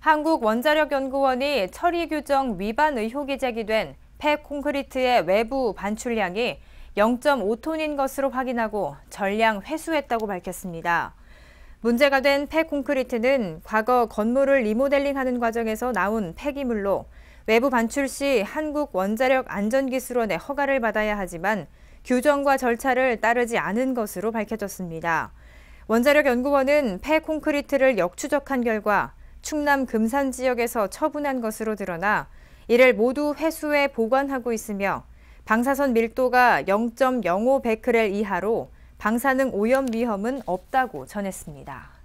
한국원자력연구원이 처리 규정 위반 의혹이 제기된 폐 콘크리트의 외부 반출량이 0.5톤인 것으로 확인하고 전량 회수했다고 밝혔습니다. 문제가 된폐 콘크리트는 과거 건물을 리모델링하는 과정에서 나온 폐기물로 외부 반출 시 한국원자력안전기술원의 허가를 받아야 하지만 규정과 절차를 따르지 않은 것으로 밝혀졌습니다. 원자력연구원은 폐 콘크리트를 역추적한 결과 충남 금산 지역에서 처분한 것으로 드러나 이를 모두 회수해 보관하고 있으며 방사선 밀도가 0.05 베크렐 이하로 방사능 오염 위험은 없다고 전했습니다.